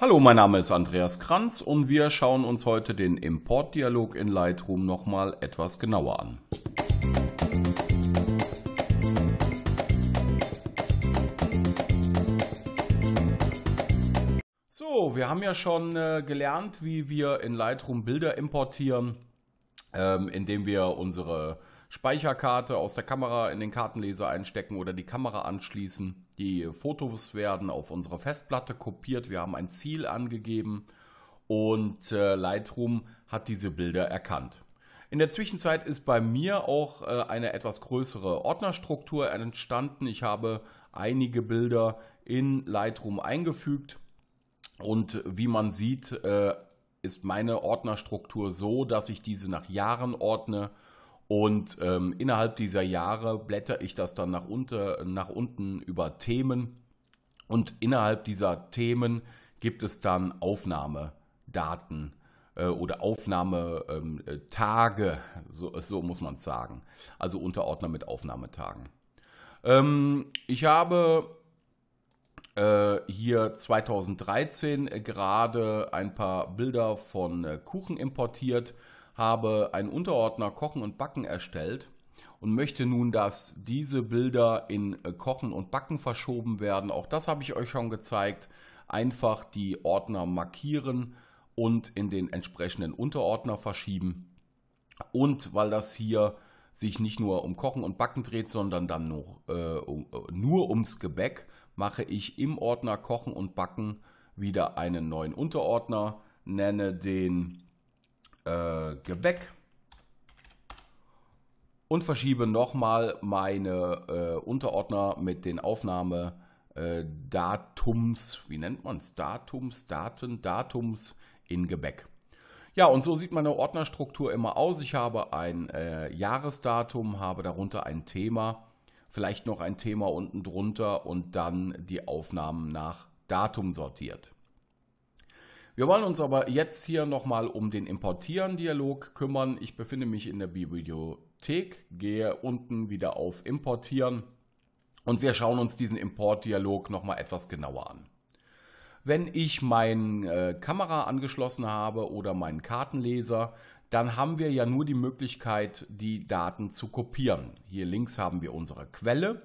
Hallo, mein Name ist Andreas Kranz und wir schauen uns heute den Importdialog in Lightroom nochmal etwas genauer an. So, wir haben ja schon äh, gelernt, wie wir in Lightroom Bilder importieren, ähm, indem wir unsere Speicherkarte aus der Kamera in den Kartenleser einstecken oder die Kamera anschließen. Die Fotos werden auf unsere Festplatte kopiert. Wir haben ein Ziel angegeben und äh, Lightroom hat diese Bilder erkannt. In der Zwischenzeit ist bei mir auch äh, eine etwas größere Ordnerstruktur entstanden. Ich habe einige Bilder in Lightroom eingefügt und wie man sieht, äh, ist meine Ordnerstruktur so, dass ich diese nach Jahren ordne und ähm, innerhalb dieser Jahre blätter ich das dann nach, unter, nach unten über Themen. Und innerhalb dieser Themen gibt es dann Aufnahmedaten äh, oder Aufnahmetage, ähm, äh, so, so muss man es sagen. Also Unterordner mit Aufnahmetagen. Ähm, ich habe äh, hier 2013 gerade ein paar Bilder von äh, Kuchen importiert habe einen Unterordner Kochen und Backen erstellt und möchte nun, dass diese Bilder in äh, Kochen und Backen verschoben werden. Auch das habe ich euch schon gezeigt. Einfach die Ordner markieren und in den entsprechenden Unterordner verschieben. Und weil das hier sich nicht nur um Kochen und Backen dreht, sondern dann noch, äh, um, äh, nur ums Gebäck, mache ich im Ordner Kochen und Backen wieder einen neuen Unterordner, nenne den äh, geh und verschiebe nochmal meine äh, Unterordner mit den Aufnahme äh, Datums, wie nennt man es? Datums, Daten, Datums in Gebäck. Ja, und so sieht meine Ordnerstruktur immer aus. Ich habe ein äh, Jahresdatum, habe darunter ein Thema, vielleicht noch ein Thema unten drunter und dann die Aufnahmen nach Datum sortiert. Wir wollen uns aber jetzt hier nochmal um den Importieren-Dialog kümmern. Ich befinde mich in der Bibliothek, gehe unten wieder auf Importieren und wir schauen uns diesen Import-Dialog nochmal etwas genauer an. Wenn ich meine äh, Kamera angeschlossen habe oder meinen Kartenleser, dann haben wir ja nur die Möglichkeit, die Daten zu kopieren. Hier links haben wir unsere Quelle.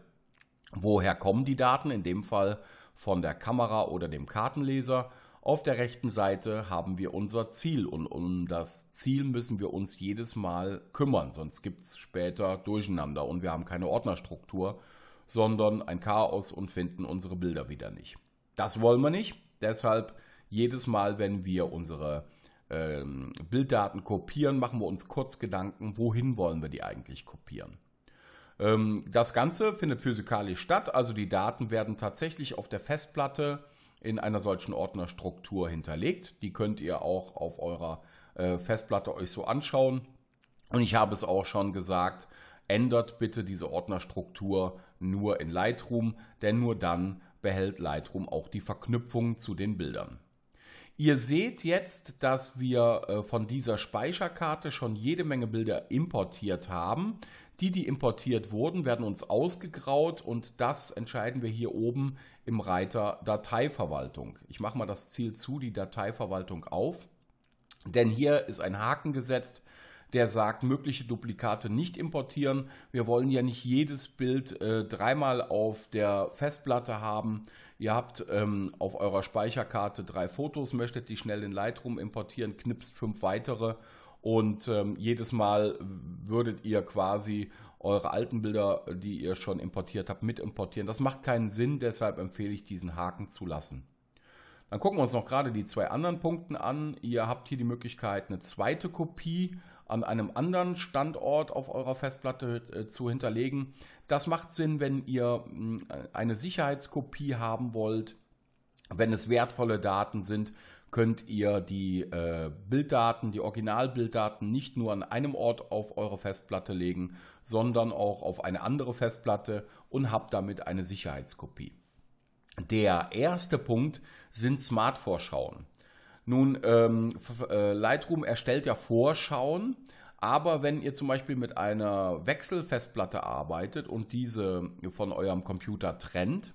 Woher kommen die Daten? In dem Fall von der Kamera oder dem Kartenleser. Auf der rechten Seite haben wir unser Ziel und um das Ziel müssen wir uns jedes Mal kümmern, sonst gibt es später Durcheinander und wir haben keine Ordnerstruktur, sondern ein Chaos und finden unsere Bilder wieder nicht. Das wollen wir nicht, deshalb jedes Mal, wenn wir unsere ähm, Bilddaten kopieren, machen wir uns kurz Gedanken, wohin wollen wir die eigentlich kopieren. Ähm, das Ganze findet physikalisch statt, also die Daten werden tatsächlich auf der Festplatte äh, in einer solchen Ordnerstruktur hinterlegt. Die könnt ihr auch auf eurer äh, Festplatte euch so anschauen. Und ich habe es auch schon gesagt, ändert bitte diese Ordnerstruktur nur in Lightroom, denn nur dann behält Lightroom auch die Verknüpfung zu den Bildern. Ihr seht jetzt, dass wir äh, von dieser Speicherkarte schon jede Menge Bilder importiert haben. Die, die importiert wurden, werden uns ausgegraut und das entscheiden wir hier oben im Reiter Dateiverwaltung. Ich mache mal das Ziel zu, die Dateiverwaltung auf, denn hier ist ein Haken gesetzt der sagt, mögliche Duplikate nicht importieren. Wir wollen ja nicht jedes Bild äh, dreimal auf der Festplatte haben. Ihr habt ähm, auf eurer Speicherkarte drei Fotos, möchtet die schnell in Lightroom importieren, knipst fünf weitere und ähm, jedes Mal würdet ihr quasi eure alten Bilder, die ihr schon importiert habt, mit importieren. Das macht keinen Sinn, deshalb empfehle ich diesen Haken zu lassen. Dann gucken wir uns noch gerade die zwei anderen Punkte an. Ihr habt hier die Möglichkeit, eine zweite Kopie an einem anderen Standort auf eurer Festplatte äh, zu hinterlegen. Das macht Sinn, wenn ihr mm, eine Sicherheitskopie haben wollt. Wenn es wertvolle Daten sind, könnt ihr die äh, Bilddaten, die Originalbilddaten nicht nur an einem Ort auf eure Festplatte legen, sondern auch auf eine andere Festplatte und habt damit eine Sicherheitskopie. Der erste Punkt sind Smart-Vorschauen. Nun, ähm, äh, Lightroom erstellt ja Vorschauen, aber wenn ihr zum Beispiel mit einer Wechselfestplatte arbeitet und diese von eurem Computer trennt,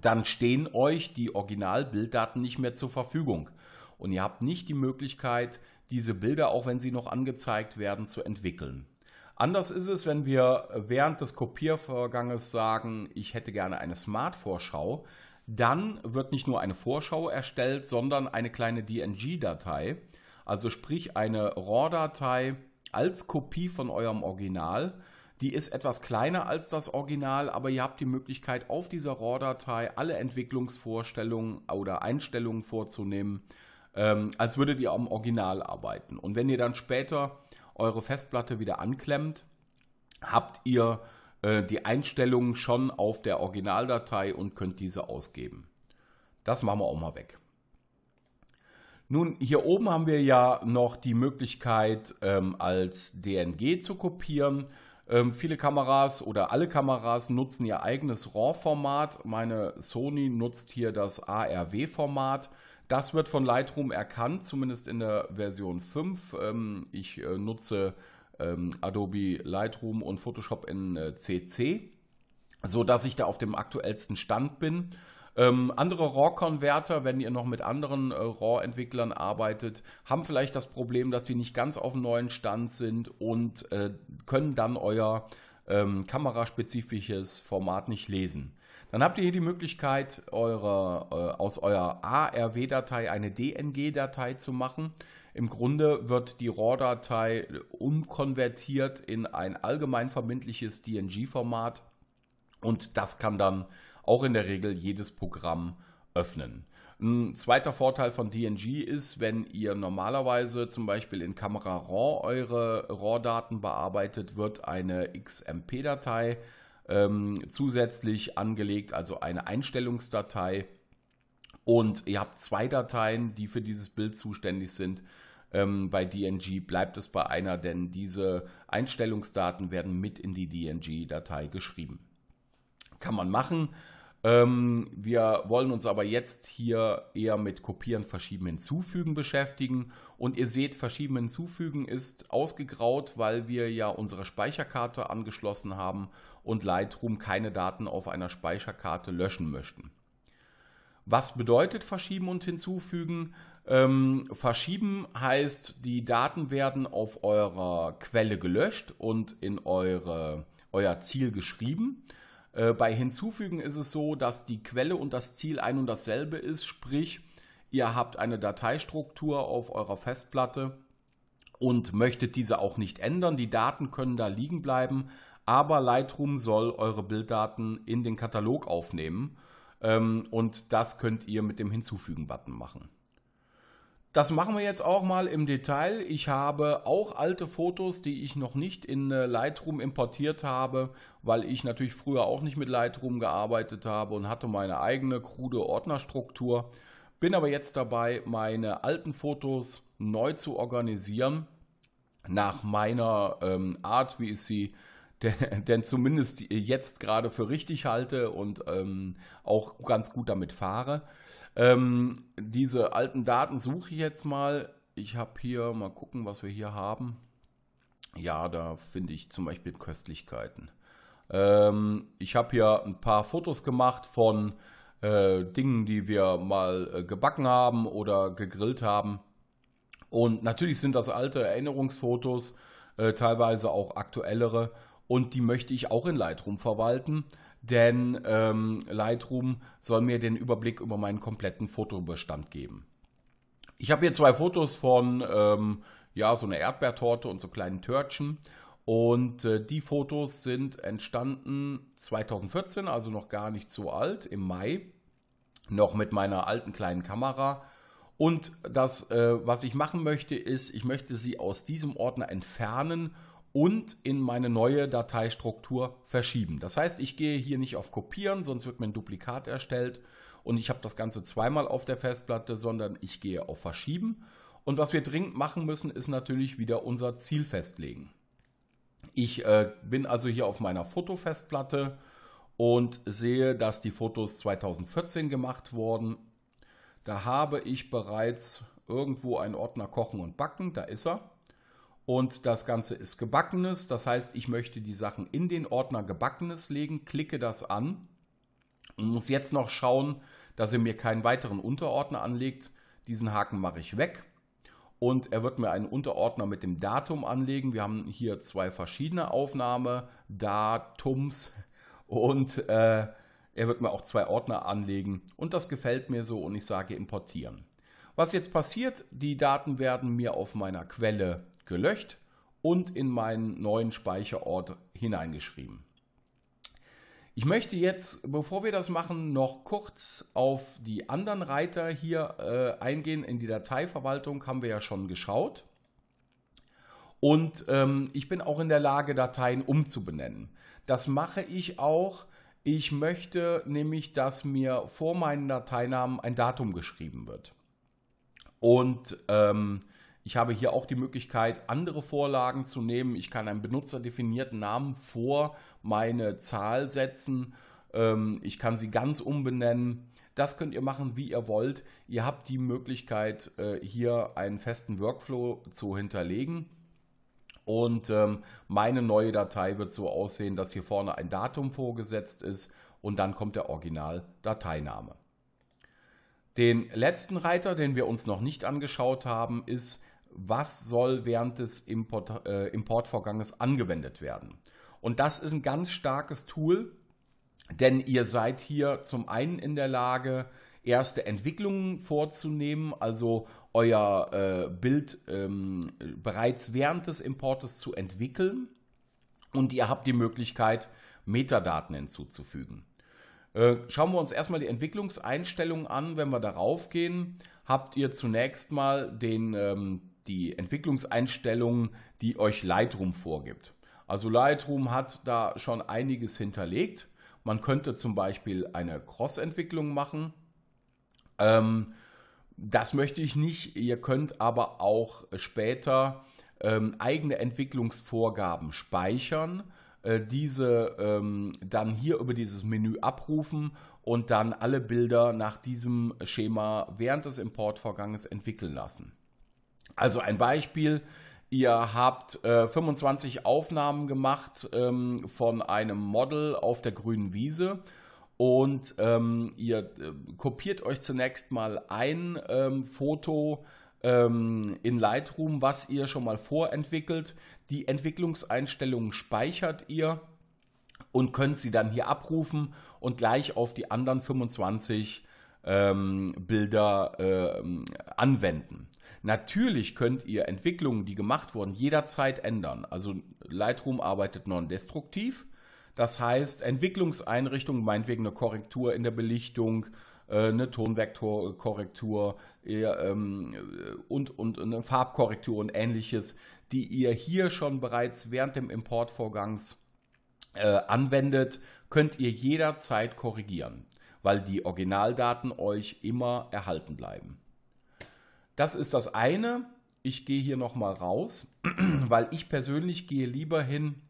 dann stehen euch die Originalbilddaten nicht mehr zur Verfügung. Und ihr habt nicht die Möglichkeit, diese Bilder, auch wenn sie noch angezeigt werden, zu entwickeln. Anders ist es, wenn wir während des Kopiervorganges sagen, ich hätte gerne eine Smart-Vorschau. Dann wird nicht nur eine Vorschau erstellt, sondern eine kleine DNG-Datei, also sprich eine RAW-Datei als Kopie von eurem Original. Die ist etwas kleiner als das Original, aber ihr habt die Möglichkeit, auf dieser RAW-Datei alle Entwicklungsvorstellungen oder Einstellungen vorzunehmen, ähm, als würdet ihr am Original arbeiten. Und wenn ihr dann später eure Festplatte wieder anklemmt, habt ihr äh, die Einstellungen schon auf der Originaldatei und könnt diese ausgeben. Das machen wir auch mal weg. Nun, hier oben haben wir ja noch die Möglichkeit, ähm, als DNG zu kopieren. Ähm, viele Kameras oder alle Kameras nutzen ihr eigenes RAW-Format. Meine Sony nutzt hier das ARW-Format. Das wird von Lightroom erkannt, zumindest in der Version 5. Ähm, ich äh, nutze ähm, Adobe Lightroom und Photoshop in äh, CC, sodass ich da auf dem aktuellsten Stand bin. Ähm, andere RAW-Konverter, wenn ihr noch mit anderen äh, RAW-Entwicklern arbeitet, haben vielleicht das Problem, dass die nicht ganz auf dem neuen Stand sind und äh, können dann euer ähm, kameraspezifisches Format nicht lesen. Dann habt ihr hier die Möglichkeit, eure, äh, aus eurer ARW-Datei eine DNG-Datei zu machen. Im Grunde wird die RAW-Datei umkonvertiert in ein allgemein verbindliches DNG-Format und das kann dann auch in der Regel jedes Programm öffnen. Ein zweiter Vorteil von DNG ist, wenn ihr normalerweise zum Beispiel in Kamera RAW eure RAW-Daten bearbeitet, wird eine XMP-Datei ähm, zusätzlich angelegt, also eine Einstellungsdatei. Und ihr habt zwei Dateien, die für dieses Bild zuständig sind. Ähm, bei DNG bleibt es bei einer, denn diese Einstellungsdaten werden mit in die DNG-Datei geschrieben. Kann man machen. Ähm, wir wollen uns aber jetzt hier eher mit Kopieren, Verschieben, Hinzufügen beschäftigen. Und ihr seht, Verschieben, Hinzufügen ist ausgegraut, weil wir ja unsere Speicherkarte angeschlossen haben und Lightroom keine Daten auf einer Speicherkarte löschen möchten. Was bedeutet Verschieben und Hinzufügen? Ähm, verschieben heißt, die Daten werden auf eurer Quelle gelöscht und in eure, euer Ziel geschrieben. Äh, bei Hinzufügen ist es so, dass die Quelle und das Ziel ein und dasselbe ist, sprich, ihr habt eine Dateistruktur auf eurer Festplatte und möchtet diese auch nicht ändern. Die Daten können da liegen bleiben, aber Lightroom soll eure Bilddaten in den Katalog aufnehmen. Ähm, und das könnt ihr mit dem Hinzufügen-Button machen. Das machen wir jetzt auch mal im Detail. Ich habe auch alte Fotos, die ich noch nicht in äh, Lightroom importiert habe, weil ich natürlich früher auch nicht mit Lightroom gearbeitet habe und hatte meine eigene krude Ordnerstruktur. Bin aber jetzt dabei, meine alten Fotos neu zu organisieren nach meiner ähm, Art, wie ich sie denn zumindest jetzt gerade für richtig halte und ähm, auch ganz gut damit fahre. Ähm, diese alten Daten suche ich jetzt mal. Ich habe hier, mal gucken, was wir hier haben. Ja, da finde ich zum Beispiel Köstlichkeiten. Ähm, ich habe hier ein paar Fotos gemacht von äh, Dingen, die wir mal äh, gebacken haben oder gegrillt haben. Und natürlich sind das alte Erinnerungsfotos, äh, teilweise auch aktuellere und die möchte ich auch in Lightroom verwalten, denn ähm, Lightroom soll mir den Überblick über meinen kompletten Fotobestand geben. Ich habe hier zwei Fotos von ähm, ja, so einer Erdbeertorte und so kleinen Törtchen. Und äh, die Fotos sind entstanden 2014, also noch gar nicht so alt, im Mai, noch mit meiner alten kleinen Kamera. Und das, äh, was ich machen möchte, ist, ich möchte sie aus diesem Ordner entfernen und in meine neue Dateistruktur verschieben. Das heißt, ich gehe hier nicht auf Kopieren, sonst wird mir ein Duplikat erstellt und ich habe das Ganze zweimal auf der Festplatte, sondern ich gehe auf Verschieben. Und was wir dringend machen müssen, ist natürlich wieder unser Ziel festlegen. Ich äh, bin also hier auf meiner Fotofestplatte und sehe, dass die Fotos 2014 gemacht wurden. Da habe ich bereits irgendwo einen Ordner Kochen und Backen, da ist er und das Ganze ist gebackenes. Das heißt, ich möchte die Sachen in den Ordner gebackenes legen, klicke das an und muss jetzt noch schauen, dass er mir keinen weiteren Unterordner anlegt. Diesen Haken mache ich weg und er wird mir einen Unterordner mit dem Datum anlegen. Wir haben hier zwei verschiedene Aufnahmedatums und äh, er wird mir auch zwei Ordner anlegen und das gefällt mir so und ich sage importieren. Was jetzt passiert, die Daten werden mir auf meiner Quelle gelöscht und in meinen neuen Speicherort hineingeschrieben. Ich möchte jetzt, bevor wir das machen, noch kurz auf die anderen Reiter hier äh, eingehen. In die Dateiverwaltung haben wir ja schon geschaut. Und ähm, ich bin auch in der Lage, Dateien umzubenennen. Das mache ich auch. Ich möchte nämlich, dass mir vor meinen Dateinamen ein Datum geschrieben wird. Und ähm, ich habe hier auch die Möglichkeit, andere Vorlagen zu nehmen. Ich kann einen benutzerdefinierten Namen vor meine Zahl setzen. Ähm, ich kann sie ganz umbenennen. Das könnt ihr machen, wie ihr wollt. Ihr habt die Möglichkeit, äh, hier einen festen Workflow zu hinterlegen. Und ähm, meine neue Datei wird so aussehen, dass hier vorne ein Datum vorgesetzt ist und dann kommt der Original-Dateiname. Den letzten Reiter, den wir uns noch nicht angeschaut haben, ist was soll während des Import, äh, Importvorganges angewendet werden. Und das ist ein ganz starkes Tool, denn ihr seid hier zum einen in der Lage, erste Entwicklungen vorzunehmen, also euer äh, Bild ähm, bereits während des Importes zu entwickeln und ihr habt die Möglichkeit, Metadaten hinzuzufügen. Äh, schauen wir uns erstmal die Entwicklungseinstellungen an. Wenn wir darauf gehen, habt ihr zunächst mal den ähm, die Entwicklungseinstellungen, die euch Lightroom vorgibt. Also Lightroom hat da schon einiges hinterlegt. Man könnte zum Beispiel eine Cross-Entwicklung machen. Ähm, das möchte ich nicht. Ihr könnt aber auch später ähm, eigene Entwicklungsvorgaben speichern, äh, diese ähm, dann hier über dieses Menü abrufen und dann alle Bilder nach diesem Schema während des Importvorganges entwickeln lassen. Also ein Beispiel, ihr habt äh, 25 Aufnahmen gemacht ähm, von einem Model auf der grünen Wiese und ähm, ihr äh, kopiert euch zunächst mal ein ähm, Foto ähm, in Lightroom, was ihr schon mal vorentwickelt. Die Entwicklungseinstellungen speichert ihr und könnt sie dann hier abrufen und gleich auf die anderen 25 ähm, Bilder äh, anwenden. Natürlich könnt ihr Entwicklungen, die gemacht wurden, jederzeit ändern. Also Lightroom arbeitet non-destruktiv. Das heißt, Entwicklungseinrichtungen, meinetwegen eine Korrektur in der Belichtung, äh, eine Tonvektorkorrektur ähm, und, und eine Farbkorrektur und ähnliches, die ihr hier schon bereits während dem Importvorgangs äh, anwendet, könnt ihr jederzeit korrigieren weil die Originaldaten euch immer erhalten bleiben. Das ist das eine. Ich gehe hier nochmal raus, weil ich persönlich gehe lieber hin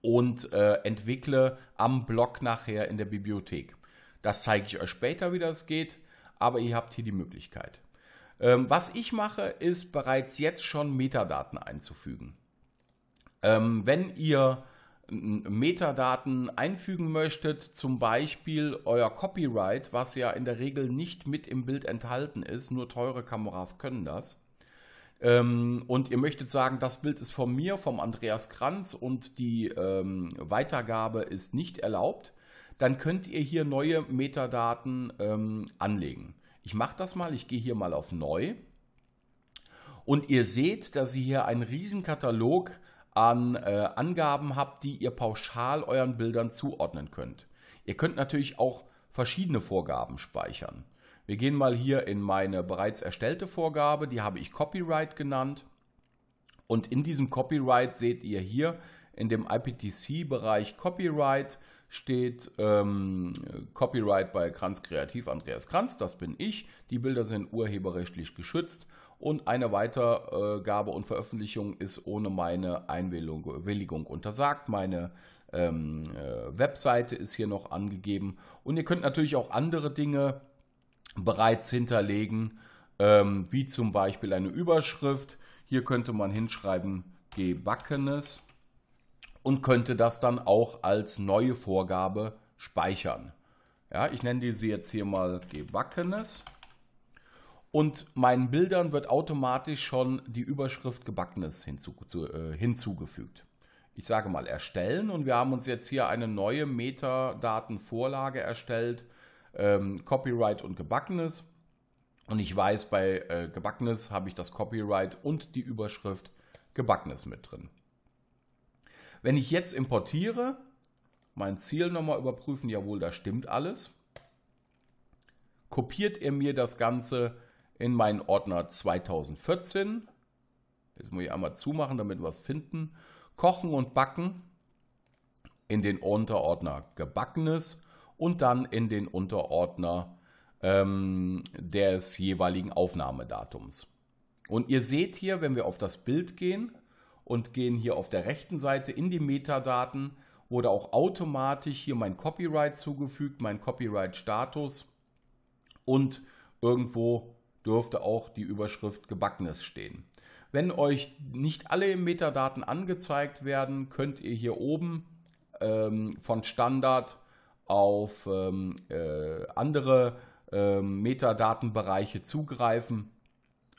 und äh, entwickle am Blog nachher in der Bibliothek. Das zeige ich euch später, wie das geht, aber ihr habt hier die Möglichkeit. Ähm, was ich mache, ist bereits jetzt schon Metadaten einzufügen. Ähm, wenn ihr Metadaten einfügen möchtet, zum Beispiel euer Copyright, was ja in der Regel nicht mit im Bild enthalten ist, nur teure Kameras können das. Ähm, und ihr möchtet sagen, das Bild ist von mir, vom Andreas Kranz und die ähm, Weitergabe ist nicht erlaubt, dann könnt ihr hier neue Metadaten ähm, anlegen. Ich mache das mal, ich gehe hier mal auf Neu. Und ihr seht, dass ihr hier einen riesen Katalog an äh, Angaben habt, die ihr pauschal euren Bildern zuordnen könnt. Ihr könnt natürlich auch verschiedene Vorgaben speichern. Wir gehen mal hier in meine bereits erstellte Vorgabe, die habe ich Copyright genannt. Und in diesem Copyright seht ihr hier in dem IPTC-Bereich Copyright steht ähm, Copyright bei Kranz Kreativ Andreas Kranz, das bin ich. Die Bilder sind urheberrechtlich geschützt und eine Weitergabe und Veröffentlichung ist ohne meine Einwilligung untersagt. Meine ähm, äh, Webseite ist hier noch angegeben und ihr könnt natürlich auch andere Dinge bereits hinterlegen, ähm, wie zum Beispiel eine Überschrift. Hier könnte man hinschreiben gebackenes und könnte das dann auch als neue Vorgabe speichern. Ja, ich nenne diese jetzt hier mal gebackenes und meinen Bildern wird automatisch schon die Überschrift Gebackenes hinzu, zu, äh, hinzugefügt. Ich sage mal erstellen und wir haben uns jetzt hier eine neue Metadatenvorlage erstellt, ähm, Copyright und Gebackenes. Und ich weiß, bei äh, Gebackenes habe ich das Copyright und die Überschrift Gebackenes mit drin. Wenn ich jetzt importiere, mein Ziel nochmal überprüfen, jawohl, da stimmt alles, kopiert er mir das Ganze in meinen Ordner 2014. Jetzt muss ich einmal zumachen, damit wir es finden. Kochen und Backen in den Unterordner Gebackenes und dann in den Unterordner ähm, des jeweiligen Aufnahmedatums. Und ihr seht hier, wenn wir auf das Bild gehen und gehen hier auf der rechten Seite in die Metadaten, wurde auch automatisch hier mein Copyright zugefügt, mein Copyright-Status und irgendwo dürfte auch die Überschrift Gebackenes stehen. Wenn euch nicht alle Metadaten angezeigt werden, könnt ihr hier oben ähm, von Standard auf ähm, äh, andere ähm, Metadatenbereiche zugreifen,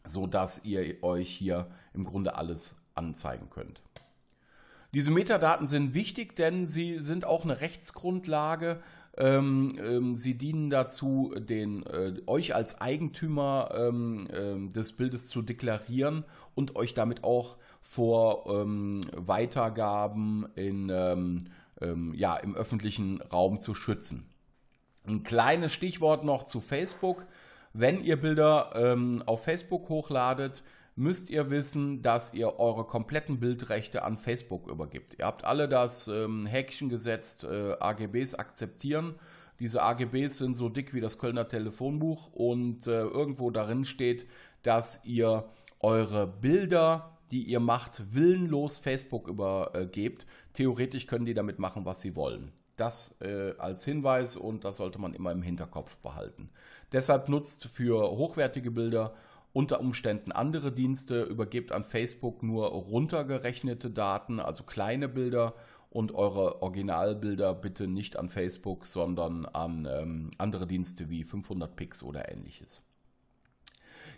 sodass ihr euch hier im Grunde alles anzeigen könnt. Diese Metadaten sind wichtig, denn sie sind auch eine Rechtsgrundlage ähm, ähm, sie dienen dazu, den, äh, euch als Eigentümer ähm, ähm des Bildes zu deklarieren und euch damit auch vor ähm, Weitergaben in, ähm, ja, im öffentlichen Raum zu schützen. Ein kleines Stichwort noch zu Facebook. Wenn ihr Bilder auf Facebook hochladet, müsst ihr wissen, dass ihr eure kompletten Bildrechte an Facebook übergibt. Ihr habt alle das ähm, Häkchen gesetzt, äh, AGBs akzeptieren. Diese AGBs sind so dick wie das Kölner Telefonbuch und äh, irgendwo darin steht, dass ihr eure Bilder, die ihr macht, willenlos Facebook übergebt. Theoretisch können die damit machen, was sie wollen. Das äh, als Hinweis und das sollte man immer im Hinterkopf behalten. Deshalb nutzt für hochwertige Bilder unter Umständen andere Dienste, übergebt an Facebook nur runtergerechnete Daten, also kleine Bilder und eure Originalbilder bitte nicht an Facebook, sondern an ähm, andere Dienste wie 500 Pix oder ähnliches.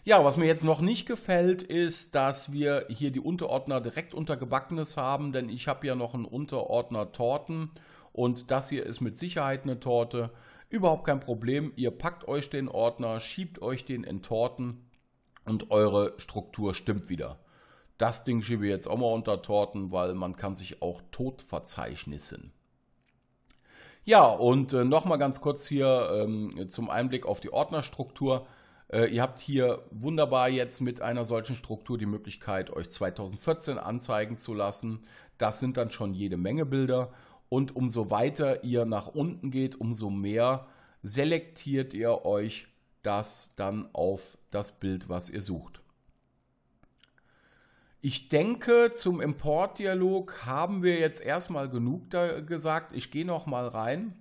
Ja, was mir jetzt noch nicht gefällt, ist, dass wir hier die Unterordner direkt unter Gebackenes haben, denn ich habe ja noch einen Unterordner Torten und das hier ist mit Sicherheit eine Torte. Überhaupt kein Problem, ihr packt euch den Ordner, schiebt euch den in Torten und eure Struktur stimmt wieder. Das Ding schiebe ich jetzt auch mal unter Torten, weil man kann sich auch tot verzeichnissen. Ja, und äh, nochmal ganz kurz hier ähm, zum Einblick auf die Ordnerstruktur. Äh, ihr habt hier wunderbar jetzt mit einer solchen Struktur die Möglichkeit, euch 2014 anzeigen zu lassen. Das sind dann schon jede Menge Bilder. Und umso weiter ihr nach unten geht, umso mehr selektiert ihr euch das dann auf das Bild, was ihr sucht. Ich denke, zum Importdialog haben wir jetzt erstmal genug gesagt. Ich gehe noch mal rein.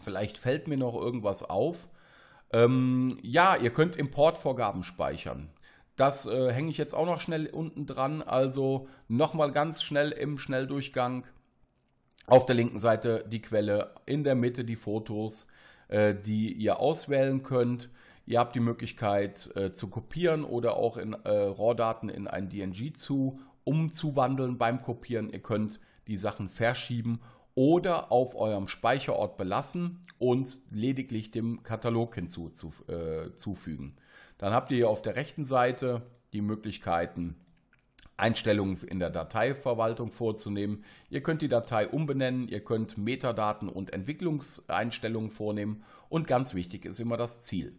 Vielleicht fällt mir noch irgendwas auf. Ähm, ja, ihr könnt Importvorgaben speichern. Das äh, hänge ich jetzt auch noch schnell unten dran. Also nochmal ganz schnell im Schnelldurchgang. Auf der linken Seite die Quelle, in der Mitte die Fotos, äh, die ihr auswählen könnt. Ihr habt die Möglichkeit äh, zu kopieren oder auch in äh, RAW-Daten in ein DNG zu umzuwandeln beim Kopieren. Ihr könnt die Sachen verschieben oder auf eurem Speicherort belassen und lediglich dem Katalog hinzufügen. Äh, Dann habt ihr hier auf der rechten Seite die Möglichkeiten, Einstellungen in der Dateiverwaltung vorzunehmen. Ihr könnt die Datei umbenennen, ihr könnt Metadaten und Entwicklungseinstellungen vornehmen und ganz wichtig ist immer das Ziel.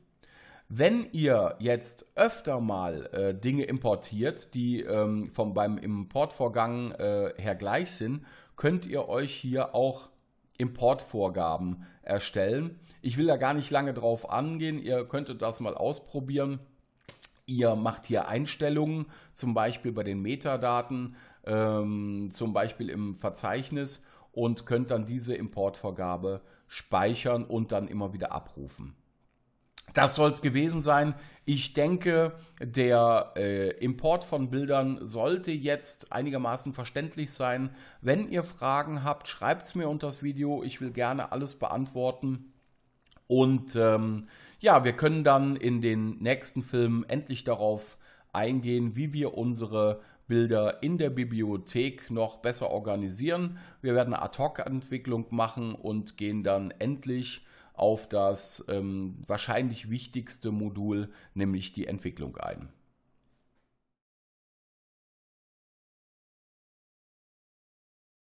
Wenn ihr jetzt öfter mal äh, Dinge importiert, die ähm, vom, beim Importvorgang äh, her gleich sind, könnt ihr euch hier auch Importvorgaben erstellen. Ich will da gar nicht lange drauf angehen. Ihr könntet das mal ausprobieren. Ihr macht hier Einstellungen, zum Beispiel bei den Metadaten, ähm, zum Beispiel im Verzeichnis und könnt dann diese Importvorgabe speichern und dann immer wieder abrufen. Das soll es gewesen sein. Ich denke, der äh, Import von Bildern sollte jetzt einigermaßen verständlich sein. Wenn ihr Fragen habt, schreibt es mir unter das Video. Ich will gerne alles beantworten. Und ähm, ja, wir können dann in den nächsten Filmen endlich darauf eingehen, wie wir unsere Bilder in der Bibliothek noch besser organisieren. Wir werden eine Ad-Hoc-Entwicklung machen und gehen dann endlich auf das ähm, wahrscheinlich wichtigste Modul, nämlich die Entwicklung ein.